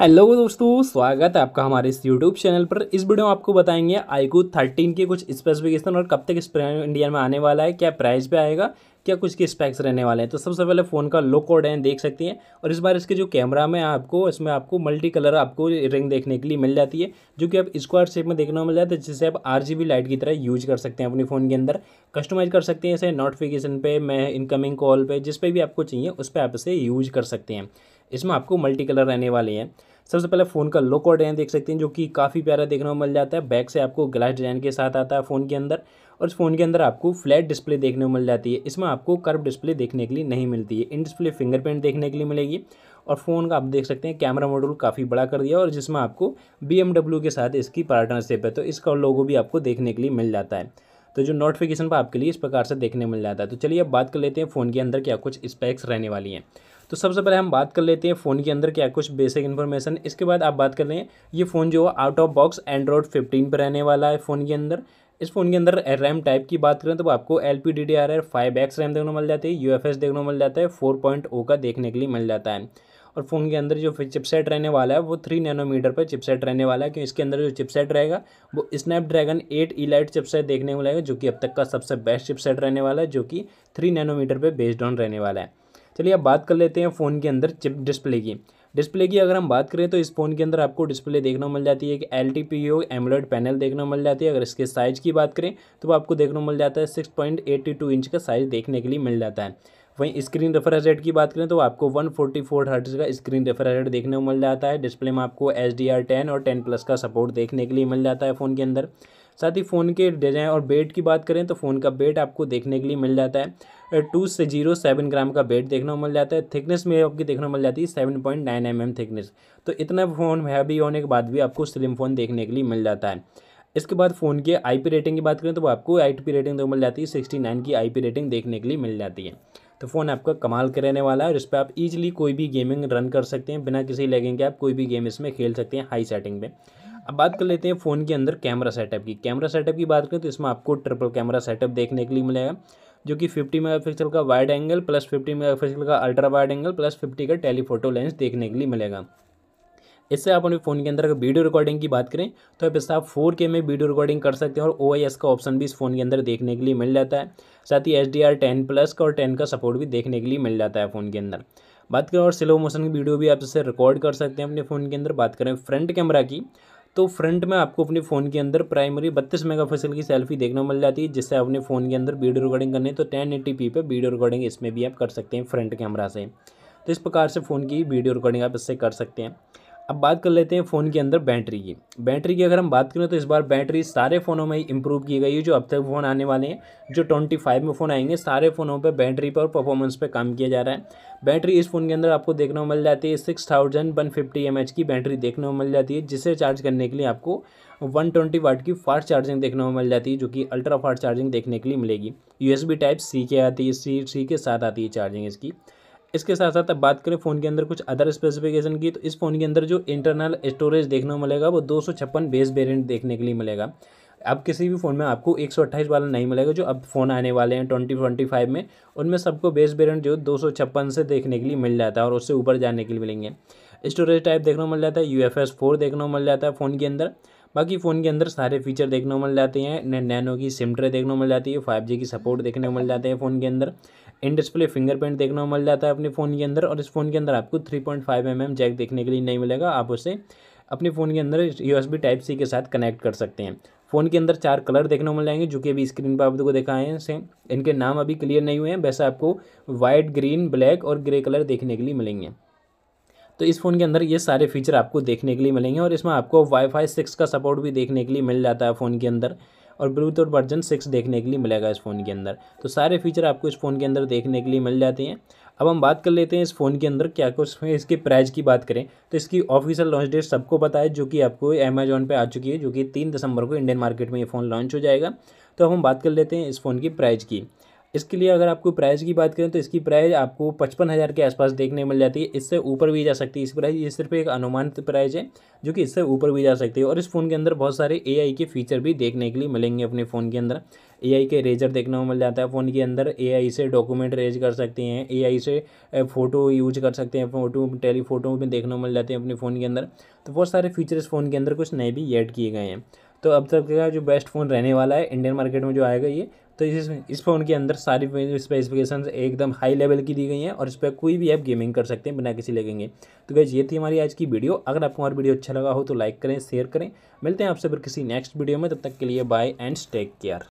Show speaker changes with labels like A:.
A: hello दोस्तों स्वागत है आपका हमारे इस यूट्यूब चैनल पर इस वीडियो में आपको बताएंगे आईकू थर्टीन के कुछ स्पेसिफिकेशन और कब तक इस इंडिया में आने वाला है क्या प्राइस पे आएगा क्या कुछ के स्पेक्स रहने वाले हैं तो सबसे पहले फ़ोन का लो कोड है देख सकती हैं और इस बार इसके जो कैमरा में आपको इसमें आपको मल्टी कलर आपको रिंग देखने के लिए मिल जाती है जो कि आप स्क्वायर शेप में देखने को मिल जाता है जिससे आप आर लाइट की तरह यूज कर सकते हैं अपने फ़ोन के अंदर कस्टमाइज कर सकते हैं इसे नोटिफिकेशन पे मैं इनकमिंग कॉल पर जिस पर भी आपको चाहिए उस पर आप इसे यूज कर सकते हैं इसमें आपको मल्टी कलर रहने वाले हैं सबसे पहले फ़ोन का लुक और डिज़ाइन देख सकते हैं जो कि काफ़ी प्यारा देखने को मिल जाता है बैक से आपको ग्लास डिज़ाइन के साथ आता है फ़ोन के अंदर और इस फ़ोन के अंदर आपको फ्लैट डिस्प्ले देखने को मिल जाती है इसमें आपको कर्व डिस्प्ले देखने के लिए नहीं मिलती है इन डिस्प्ले फिंगरप्रिंट देखने के लिए मिलेगी और फ़ोन का आप देख सकते हैं कैमरा मॉड्यूल काफ़ी बड़ा कर दिया और जिसमें आपको बी के साथ इसकी पार्टनरशिप है तो इसका लोगो भी आपको देखने के लिए मिल जाता है तो जो नोटिफिकेशन पर आपके लिए इस प्रकार से देखने मिल जाता है तो चलिए अब बात कर लेते हैं फ़ोन के अंदर क्या कुछ स्पेक्स रहने वाली हैं तो सबसे पहले हम बात कर लेते हैं फ़ोन के अंदर क्या कुछ बेसिक इन्फॉर्मेशन इसके बाद आप बात कर लें ये फ़ोन जो है out of box Android fifteen पर रहने वाला है फ़ोन के अंदर इस फोन के अंदर रैम टाइप की बात करें तो आपको L P D D R R five X RAM देखने को मिल जाती है यू एफ एस देखने को मिल जाता है फोर पॉइंट ओ का देखने के लिए मिल जाता है और फ़ोन के अंदर जो चिपसेट रहने वाला है वो थ्री नैनोमीटर पर चिपसेट रहने वाला है क्योंकि इसके अंदर जो चिपसेट रहेगा वो स्नैपड्रैगन एट इलाइट चिपसेट देखने को मिलेगा जो कि अब तक का सबसे बेस्ट चिपसेट रहने वाला है जो कि थ्री नैनोमीटर पर बेस्ड ऑन रहने वाला है चलिए अब बात कर लेते हैं फ़ोन के अंदर चिप डिस्प्ले की डिस्प्ले की अगर हम बात करें तो इस फ़ोन के अंदर आपको डिस्प्ले देखने को मिल जाती है कि L T P O AMOLED panel देखने को मिल जाती है अगर इसके साइज़ की बात करें तो आपको देखने को मिल जाता है six point eighty two inch का साइज़ देखने के लिए मिल जाता है वहीं स्क्रीन रेफरेंस रेट की बात करें तो आपको वन फोर्टी फोर हर्ट्स का स्क्रीन रेफरेंस रेट देखने को मिल जाता है डिस्प्ले में आपको एच डी आर टेन और टेन प्लस का सपोर्ट देखने के लिए मिल जाता है फ़ोन के अंदर साथ ही फ़ोन के डिजाइन और बेट की बात करें तो फ़ोन का बेट आपको देखने के लिए मिल जाता है टू से जीरो सेवन ग्राम का वेट देखने को मिल जाता है थिकनेस में आपकी देखने को मिल जाती है seven point nine M M thickness तो इतना फ़ोन हैवी होने के बाद भी आपको स्लिम फ़ोन देखने के लिए मिल जाता है इसके बाद फ़ोन की आईपी रेटिंग की बात करें तो आपको आईपी रेटिंग तो मिल जाती है सिक्सटी नाइन की पी रेटिंग देखने के लिए मिल जाती है तो फ़ोन आपका कमाल के रहने वाला है और इस पर आप इजीली कोई भी गेमिंग रन कर सकते हैं बिना किसी लैगिंग के आप कोई भी गेम इसमें खेल सकते हैं हाई सेटिंग में अब बात कर लेते हैं फ़ोन के अंदर कैमरा सेटअप की कैमरा सेटअप की बात करें तो इसमें आपको ट्रिपल कैमरा सेटअप देखने के लिए मिलेगा जो कि 50 मेगापिक्सल का वाइड एंगल प्लस 50 मेगापिक्सल का अल्ट्रा वाइड एंगल प्लस 50 का टेलीफोटो लेंस देखने के लिए मिलेगा इससे आप अपने फ़ोन के अंदर अगर वीडियो रिकॉर्डिंग की बात करें तो आप इससे आप फोर के में वीडियो रिकॉर्डिंग कर सकते हैं और ओ का ऑप्शन भी इस फ़ोन के अंदर देखने के लिए मिल जाता है साथ ही H D R ten plus का और टेन का सपोर्ट भी देखने के लिए मिल जाता है फ़ोन के अंदर बात करें और स्लो मोशन की वीडियो भी आप इससे रिकॉर्ड कर सकते हैं अपने फ़ोन के अंदर बात करें फ्रंट कैमरा की तो फ्रंट में आपको अपने फ़ोन के अंदर प्राइमरी बत्तीस मेगापिक्सल की सेल्फी देखने को मिल जाती है जिससे अपने फ़ोन के अंदर वीडियो रिकॉर्डिंग करनी तो टेन एटी पी पर वीडियो रिकॉर्डिंग इसमें भी आप कर सकते हैं फ्रंट कैमरा से तो इस प्रकार से फ़ोन की वीडियो रिकॉर्डिंग आप इससे कर सकते हैं अब बात कर लेते हैं फ़ोन के अंदर बैटरी की बैटरी की अगर हम बात करें तो इस बार बैटरी सारे फ़ोनों में इंप्रूव की गई है जो अब तक फ़ोन आने वाले हैं जो ट्वेंटी फाइव में फ़ोन आएंगे सारे फ़ोनों पर बैटरी पर और परफॉर्मेंस पर काम किया जा रहा है बैटरी इस फ़ोन के अंदर आपको देखने को मिल जाती है six thousand one fifty M H की बैटरी देखने को मिल जाती है जिसे चार्ज करने के लिए आपको वन ट्वेंटी वाट की फास्ट चार्जिंग देखने को मिल जाती है जो कि अल्ट्रा फास्ट चार्जिंग देखने के लिए मिलेगी U S B type C के आती है सी सी के साथ आती है चार्जिंग इसकी इसके साथ साथ अब बात करें फ़ोन के अंदर कुछ अदर स्पेसिफिकेशन की तो इस फ़ोन के अंदर जो इंटरनल स्टोरेज देखने को मिलेगा वो दो सौ छप्पन बेस वेरियंट देखने के लिए मिलेगा अब किसी भी फ़ोन में आपको एक सौ अट्ठाईस वाला नहीं मिलेगा जो अब फ़ोन आने वाले हैं ट्वेंटी ट्वेंटी फाइव में उनमें सबको बेस वेरियंट जो दो सौ छप्पन से देखने के लिए मिल जाता है और उससे ऊपर जाने के लिए मिलेंगे स्टोरेज टाइप देखने को मिल जाता है यू एफ एस फोर देखने को मिल जाता है फ़ोन के अंदर बाकी फ़ोन के अंदर सारे फीचर देखने को मिल जाते हैं नैनो की सिम ट्रे देखने को मिल जाती है फाइव जी की सपोर्ट देखने को मिल जाते हैं फ़ोन के अंदर इन डिस्प्ले फिंगरप्रिंट देखने को मिल जाता है अपने फ़ोन के अंदर और इस फ़ोन के अंदर आपको three point five M M jack देखने के लिए नहीं मिलेगा आप उसे अपने फ़ोन के अंदर यूएसबी टाइप सी के साथ कनेक्ट कर सकते हैं फ़ोन के अंदर चार कलर देखने को मिल जाएंगे जो कि अभी स्क्रीन पर आपको दिखाए हैं सेम इनके नाम अभी क्लियर नहीं हुए हैं वैसे आपको वाइट ग्रीन ब्लैक और ग्रे कलर देखने के लिए मिलेंगे तो इस फ़ोन के अंदर ये सारे फीचर आपको देखने के लिए मिलेंगे और इसमें आपको वाईफाई सिक्स का सपोर्ट भी देखने के लिए मिल जाता है फ़ोन के अंदर और ब्लूटूथ वर्जन सिक्स देखने के लिए मिलेगा इस फ़ोन के अंदर तो सारे फीचर आपको इस फ़ोन के अंदर देखने के लिए मिल जाते हैं अब हम बात कर लेते हैं इस फ़ोन के अंदर क्या कुछ है इसके प्राइस की बात करें तो इसकी ऑफिशियल लॉन्च डेट सबको पता है जो कि आपको अमेजोन पे आ चुकी है जो कि तीन दिसंबर को इंडियन मार्केट में ये फ़ोन लॉन्च हो जाएगा तो अब हम बात कर लेते हैं इस फ़ोन की प्राइस की इसके लिए अगर आपको प्राइस की बात करें तो इसकी प्राइस आपको पचपन हज़ार के आसपास देखने मिल जाती है इससे ऊपर भी जा सकती है इस प्राइस ये सिर्फ एक अनुमानित प्राइस है जो कि इससे ऊपर भी जा सकती है और इस फ़ोन के अंदर बहुत सारे ए के फीचर भी देखने के लिए मिलेंगे अपने फ़ोन के अंदर ए के रेजर देखने को मिल जाता है फ़ोन के अंदर ए से डॉक्यूमेंट रेज कर सकते हैं ए से फ़ोटो यूज कर सकते हैं फ़ोटो टेलीफोटो भी देखने को मिल जाते हैं अपने फ़ोन के अंदर तो बहुत सारे फीचर इस फ़ोन के अंदर कुछ नए भी ऐड किए गए हैं तो अब तक का जो बेस्ट फ़ोन रहने वाला है इंडियन मार्केट में जो आएगा ये तो इस इस फ़ोन के अंदर सारी स्पेसिफिकेशन एकदम हाई लेवल की दी गई हैं और इस पर कोई भी ऐप गेमिंग कर सकते हैं बिना किसी लगेंगे तो गैज ये थी हमारी आज की वीडियो अगर आपको हमारी वीडियो अच्छा लगा हो तो लाइक करें शेयर करें मिलते हैं आपसे फिर किसी नेक्स्ट वीडियो में तब तक के लिए बाय एंड टेक केयर